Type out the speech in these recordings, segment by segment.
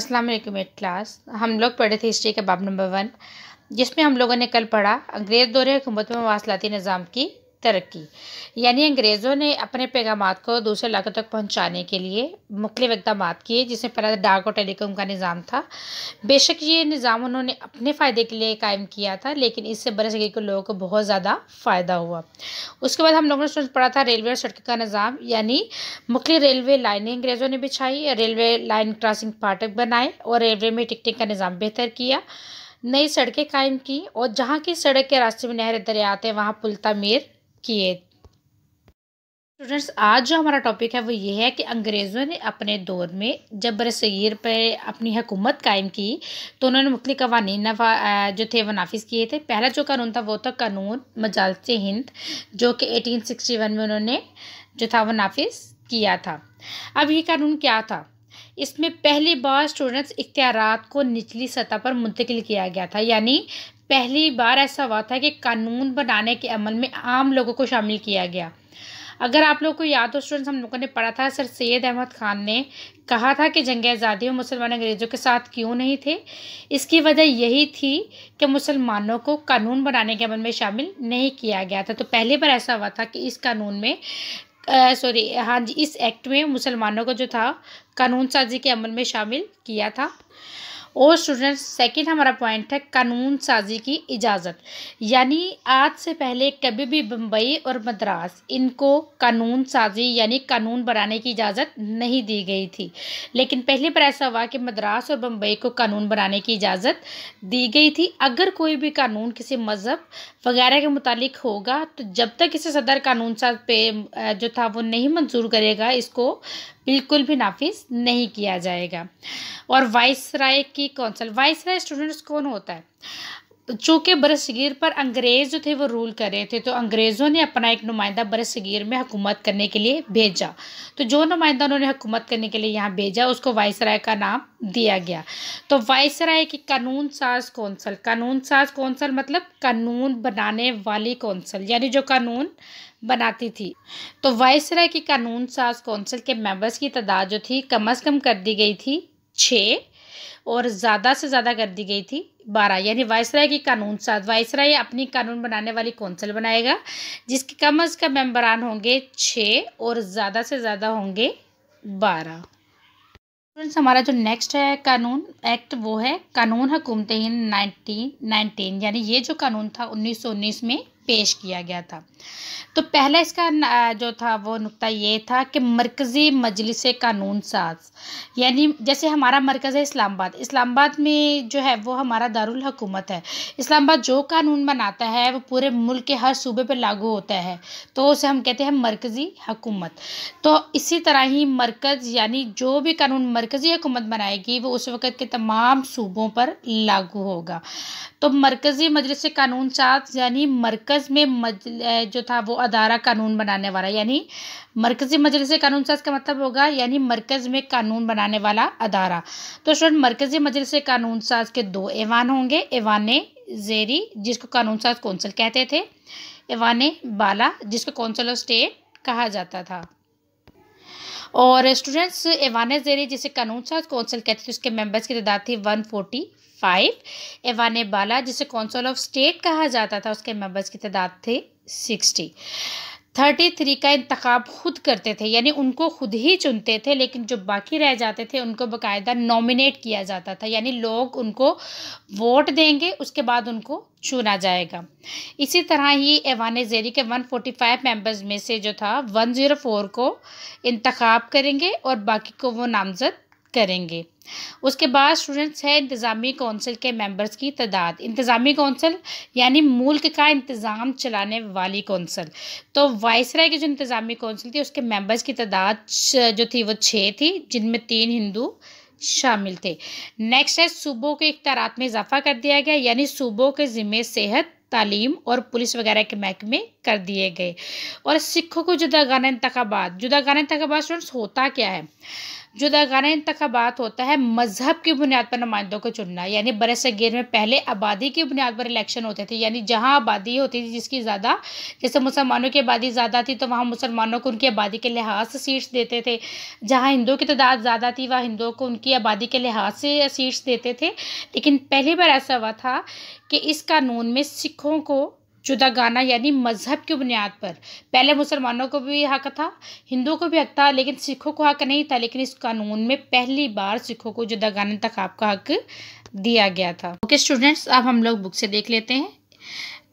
अस्सलाम वालेकुम eight class हम लोग पढ़े थे हिस्ट्री के बाब नंबर वन जिसमें हम लोगों ने कल पढ़ा अंग्रेज़ दौरे हुकूमत में वासलाती निज़ाम की तरक्की यानी अंग्रेज़ों ने अपने पैगाम को दूसरे इलाकों तक पहुंचाने के लिए मुख्त इकदाम किए जिसमें पहला डाक और टेलीकॉम का निज़ाम था बेशक ये निज़ाम उन्होंने अपने फ़ायदे के लिए कायम किया था लेकिन इससे बड़े सगीर के लोगों को बहुत ज़्यादा फ़ायदा हुआ उसके बाद हम लोगों ने पढ़ा था रेलवे और सड़क का निज़ाम यानी मुख्त रेलवे लाइनें अंग्रेज़ों ने बिछाई रेलवे लाइन क्रॉसिंग फाटक बनाए और रेलवे में टिकटिंग का निज़ाम बेहतर किया नई सड़कें कायम की और जहाँ की सड़क के रास्ते में नहर दरिया आते हैं वहाँ पुल तमीर किए स्टूडेंट्स आज जो हमारा टॉपिक है वो ये है कि अंग्रेज़ों ने अपने दौर में जब बरसीर पर अपनी हुकूमत कायम की तो उन्होंने मुख्तु कवानीन जो थे वह नाफिज किए थे पहला जो कानून था वो था कानून मजालत हिंद जो कि 1861 में उन्होंने जो था वह नाफिज किया था अब ये कानून क्या था इसमें पहली बार स्टूडेंट्स इख्तियार को निचली सतह पर मुंतकिल किया गया था यानी पहली बार ऐसा हुआ था कि कानून बनाने के अमल में आम लोगों को शामिल किया गया अगर आप लोगों को याद हो स्टूडेंट्स हम लोगों ने पढ़ा था सर सैद अहमद ख़ान ने कहा था कि जंग आज़ादी में मुसलमान अंग्रेज़ों के साथ क्यों नहीं थे इसकी वजह यही थी कि मुसलमानों को कानून बनाने के अमल में शामिल नहीं किया गया था तो पहली बार ऐसा हुआ था कि इस कानून में सॉरी हाँ जी इस एक्ट में मुसलमानों को जो था कानून साजी के अमल में शामिल किया था और स्टूडेंट्स सेकंड हमारा पॉइंट है कानून साजी की इजाज़त यानी आज से पहले कभी भी बम्बई और मद्रास इनको कानून साजी यानी कानून बनाने की इजाज़त नहीं दी गई थी लेकिन पहली बार ऐसा हुआ कि मद्रास और बम्बई को कानून बनाने की इजाज़त दी गई थी अगर कोई भी कानून किसी मज़हब वगैरह के मुतालिक होगा तो जब तक इसे सदर कानून साज पे जो था वो नहीं मंजूर करेगा इसको बिल्कुल भी नाफिज नहीं किया जाएगा और वाइस राय की कौंसल वाइस राय स्टूडेंट्स कौन होता है तो चूँकि बरसगीर पर अंग्रेज़ जो थे वो रूल कर रहे थे तो अंग्रेज़ों ने अपना एक नुमाइंदा बरसगीर में हुकूमत करने के लिए भेजा तो जो नुमाइंदा उन्होंने हुकूमत करने के लिए यहाँ भेजा उसको वायसराय का नाम दिया गया तो वायसराय की कानून साज कौंसल कानून साज कौंसल मतलब कानून बनाने वाली कौंसल यानी जो कानून बनाती थी तो वायसराय की कानून साज कौंसल के मेम्बर्स की तादाद जो थी कम अज़ कम कर दी गई थी छः और ज़्यादा से ज़्यादा कर दी गई थी बारह यानी वायसराय की कानून साथ वायसराय अपनी कानून बनाने वाली कौंसिल बनाएगा जिसके कम अज़ कम मेम्बरान होंगे छः और ज़्यादा से ज़्यादा होंगे बारह हमारा जो नेक्स्ट है कानून एक्ट वो है कानून हकूमत हिंद नाइनटीन नाइनटीन यानी ये जो कानून था उन्नीस सौ उन्नीस में पेश किया गया था तो पहला इसका जो था वो नुकता ये था कि मरकज़ी मजलिस कानून साज यानी जैसे हमारा मरकज़ है इस्लामाबाद इस्लामाबाद में जो है वो हमारा दारुल हकूमत है इस्लामाबाद जो कानून बनाता है वो पूरे मुल्क के हर सूबे पर लागू होता है तो उसे हम कहते हैं मरकज़ी हकूमत तो इसी तरह ही मरकज़ यानी जो भी कानून मरकज़ी हुकूमत बनाएगी वो उस वक़्त के तमाम सूबों पर लागू होगा तो मरकज़ी मजलिस कानून साज यानी मरकज़ में जो था वो अदारा कानून बनाने वाला यानी मरकज़ी मजलिस कानून साज का मतलब होगा यानी मरकज़ में कानून बनाने वाला अदारा तो स्टूडेंट मरकज़ी मजलिस कानून साज के दो ऐवान होंगे ऐवान जेरी जिसको कानून साज कौंसल कहते थे ऐवान बाला जिसको कौंसल ऑफ स्टेट कहा जाता था और स्टूडेंट्स दे रही जिसे कानून साज कौंसिल कहती थी उसके मेंबर्स की तादाद थी वन फोर्टी फाइव एवान बाला जिसे कौंसल ऑफ स्टेट कहा जाता था उसके मेंबर्स की तादाद थी सिक्सटी थर्टी थ्री का इंतखब खुद करते थे यानी उनको खुद ही चुनते थे लेकिन जो बाकी रह जाते थे उनको बाकायदा नॉमिनेट किया जाता था यानी लोग उनको वोट देंगे उसके बाद उनको चुना जाएगा इसी तरह ही एवान जेरी के 145 मेंबर्स में से जो था 104 को इंतखब करेंगे और बाकी को वो नामज़द करेंगे उसके बाद स्टूडेंट्स है इंतज़ामी कौंसिल के मेंबर्स की तादाद इंतज़ामी कौंसिल यानी मुल्क का इंतज़ाम चलाने वाली कौंसिल तो वाइसराय की जो इंतज़ामी कौंसिल थी उसके मेंबर्स की तादाद जो थी वो छः थी जिनमें तीन हिंदू शामिल थे नेक्स्ट है सूबों के इख्तारात में इजाफा कर दिया गया यानी सूबों के ज़िम्मे सेहत तालीम और पुलिस वगैरह के महकमे कर दिए गए और सिखों को जुदागाना इंतबात जुदागाना इंतबात स्टूडेंट्स होता क्या है जुदागाना इंतबात होता है मजहब की बुनियाद पर नुमाइंदों को चुनना यानी बर में पहले आबादी की बुनियाद पर इलेक्शन होते थे यानी जहाँ आबादी होती थी जिसकी ज़्यादा जैसे मुसलमानों की आबादी ज़्यादा थी तो वहाँ मुसलमानों को उनकी आबादी के लिहाज से सीट्स देते थे जहाँ हिंदुओं की तादाद ज़्यादा थी वहाँ हिंदुओं को उनकी आबादी के लिहाज से सीट्स देते थे लेकिन पहली बार ऐसा हुआ था कि इस कानून में सिखों को गाना यानी मजहब की बुनियाद पर पहले मुसलमानों को भी हक था हिंदुओं को भी हक था लेकिन सिखों को हक नहीं था लेकिन इस कानून में पहली बार सिखों को जुदा गाने तक आपका हक दिया गया था ओके स्टूडेंट्स अब हम लोग बुक से देख लेते हैं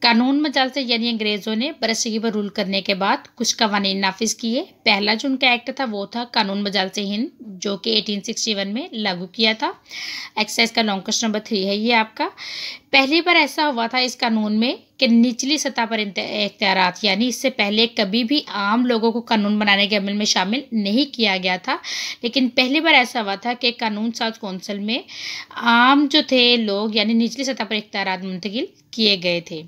कानून मजाल से यानी अंग्रेज़ों ने बरसगी पर रूल करने के बाद कुछ कवानी नाफिज किए पहला जो उनका एक्ट था वो था कानून मजाल से हिंद जो कि 1861 में लागू किया था एक्सरसाइज का लॉन्ग क्वेश्चन नंबर थ्री है ये आपका पहली बार ऐसा हुआ था इस कानून में कि निचली सतह पर इख्तियार यानी इससे पहले कभी भी आम लोगों को कानून बनाने के अमल में शामिल नहीं किया गया था लेकिन पहली बार ऐसा हुआ था कि कानून साज कौंसिल में आम जो थे लोग यानी निचली सतह पर इख्तियार मुंतकिल किए गए थे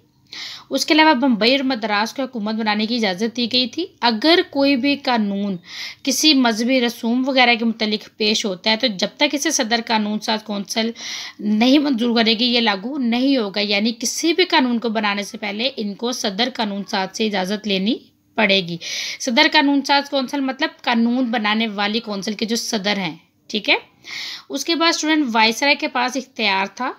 उसके अलावा बम्बई और मद्रास को हुकूमत बनाने की इजाज़त दी गई थी अगर कोई भी कानून किसी मजहबी रसूम वगैरह के मतलब पेश होता है तो जब तक इसे सदर कानून साज कौंसल नहीं मंजूर करेगी ये लागू नहीं होगा यानी किसी भी कानून को बनाने से पहले इनको सदर कानून साज से इजाज़त लेनी पड़ेगी सदर कानून साज कौंसल मतलब कानून बनाने वाली कौंसिल के जो सदर हैं ठीक है उसके बाद स्टूडेंट वाइसराय के पास इख्तियार था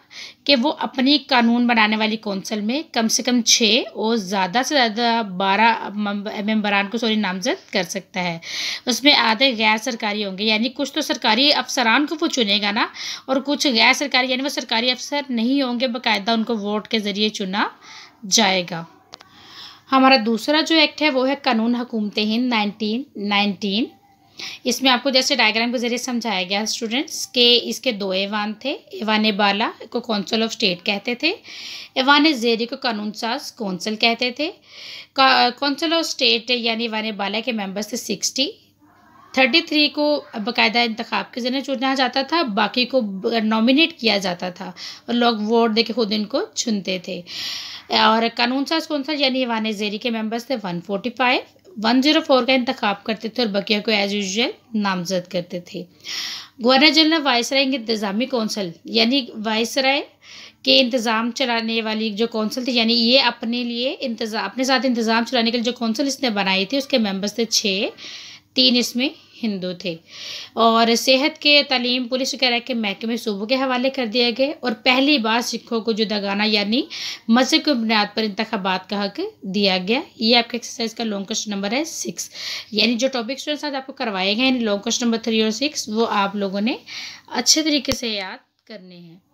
कि वो अपनी कानून बनाने वाली कौंसिल में कम से कम छः और ज़्यादा से ज़्यादा बारह मम्बरान को सॉरी नामजद कर सकता है उसमें आधे गैर सरकारी होंगे यानी कुछ तो सरकारी अफसरान को वो चुनेगा ना और कुछ गैर सरकारी यानी वो सरकारी अफसर नहीं होंगे बाकायदा उनको वोट के ज़रिए चुना जाएगा हमारा दूसरा जो एक्ट है वो है कानून हकूमत हिंद नाइनटीन नाइनटीन इसमें आपको जैसे डायग्राम के जरिए समझाया गया स्टूडेंट्स के इसके दो एवान थे एवान बाला को कौंसल ऑफ स्टेट कहते थे एवान जेरी को कानून साज कौंसिल कहते थे कौंसिल ऑफ स्टेट यानी एवान बाला के मेंबर्स थे सिक्सटी थर्टी थ्री को बाकायदा इंतखा के जरिए चुना जाता था बाकी को नॉमिनेट किया जाता था और लोग वोट के खुद इनको चुनते थे और कानून साज कौंसल यानी एवान जेरी के मेंबर्स थे one forty five one zero four का इंतखब करते थे और बकिया को एज यूजल नामजद करते थे गवर्नर जनरल वायसराय की इंतज़ामी कौंसल यानी वायसराय के इंतज़ाम चलाने वाली जो कौंसल थी यानी ये अपने लिए इंतज़ाम अपने साथ इंतज़ाम चलाने के लिए जो कौंसल इसने बनाई थी उसके मेंबर्स थे छः तीन इसमें हिंदू थे और सेहत के तलीम पुलिस वगैरह के महकमे सूबों के हवाले कर दिए गए और पहली बार सिखों को जुदागाना यानी मजहब की बुनियाद पर इंतबात का हक दिया गया ये आपके एक्सरसाइज का लॉन्ग क्वेश्चन नंबर है सिक्स यानी जो टॉपिक स्टूडेंट्स साथ आपको करवाए गए हैं लॉन्ग क्वेश्चन नंबर थ्री और सिक्स वो आप लोगों ने अच्छे तरीके से याद करने हैं